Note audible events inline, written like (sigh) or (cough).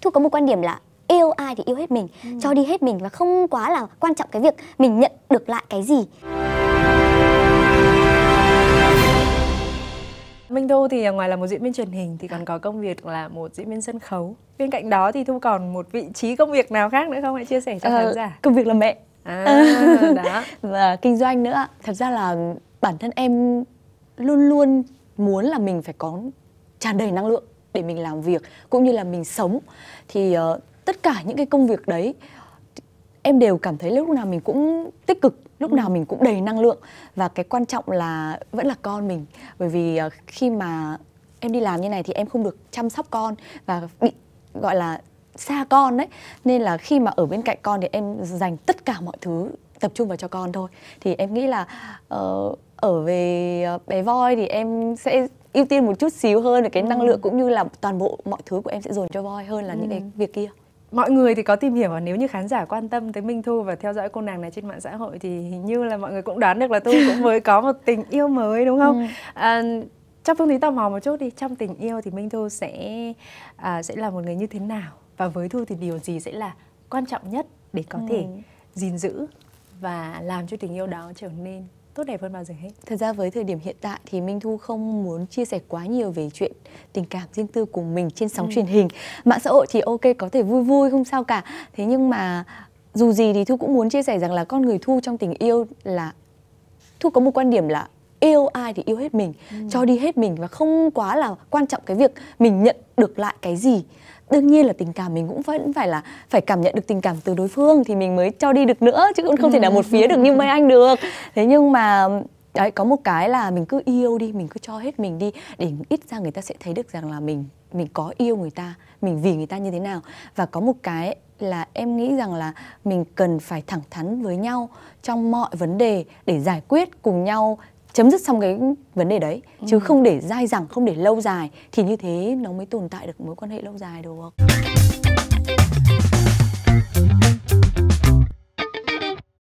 thu có một quan điểm là yêu ai thì yêu hết mình ừ. cho đi hết mình và không quá là quan trọng cái việc mình nhận được lại cái gì Minh Thu thì à, ngoài là một diễn viên truyền hình thì còn có công việc là một diễn viên sân khấu. Bên cạnh đó thì Thu còn một vị trí công việc nào khác nữa không? Hãy chia sẻ cho ờ, khán giả. Công việc là mẹ. À, (laughs) đó. Và kinh doanh nữa. Thật ra là bản thân em luôn luôn muốn là mình phải có tràn đầy năng lượng để mình làm việc cũng như là mình sống thì uh, tất cả những cái công việc đấy em đều cảm thấy lúc nào mình cũng tích cực lúc ừ. nào mình cũng đầy năng lượng và cái quan trọng là vẫn là con mình bởi vì uh, khi mà em đi làm như này thì em không được chăm sóc con và bị gọi là xa con đấy nên là khi mà ở bên cạnh con thì em dành tất cả mọi thứ tập trung vào cho con thôi thì em nghĩ là uh, ở về bé voi thì em sẽ ưu tiên một chút xíu hơn về cái ừ. năng lượng cũng như là toàn bộ mọi thứ của em sẽ dồn cho voi hơn là những ừ. cái việc kia mọi người thì có tìm hiểu và nếu như khán giả quan tâm tới Minh Thu và theo dõi cô nàng này trên mạng xã hội thì hình như là mọi người cũng đoán được là tôi cũng mới có một tình yêu mới đúng không? Ừ. À, trong phương tí tò mò một chút đi trong tình yêu thì Minh Thu sẽ à, sẽ là một người như thế nào và với Thu thì điều gì sẽ là quan trọng nhất để có ừ. thể gìn giữ và làm cho tình yêu đó trở nên tốt đẹp hơn bao giờ hết. Thật ra với thời điểm hiện tại thì Minh Thu không muốn chia sẻ quá nhiều về chuyện tình cảm riêng tư của mình trên sóng ừ. truyền hình. Mạng xã hội thì ok có thể vui vui không sao cả. Thế nhưng mà dù gì thì Thu cũng muốn chia sẻ rằng là con người Thu trong tình yêu là Thu có một quan điểm là yêu ai thì yêu hết mình, ừ. cho đi hết mình và không quá là quan trọng cái việc mình nhận được lại cái gì đương nhiên là tình cảm mình cũng vẫn phải là phải cảm nhận được tình cảm từ đối phương thì mình mới cho đi được nữa chứ cũng không thể nào một ừ. phía được như mấy anh được thế nhưng mà đấy có một cái là mình cứ yêu đi mình cứ cho hết mình đi để ít ra người ta sẽ thấy được rằng là mình mình có yêu người ta mình vì người ta như thế nào và có một cái là em nghĩ rằng là mình cần phải thẳng thắn với nhau trong mọi vấn đề để giải quyết cùng nhau chấm dứt xong cái vấn đề đấy ừ. chứ không để dai dẳng không để lâu dài thì như thế nó mới tồn tại được mối quan hệ lâu dài được không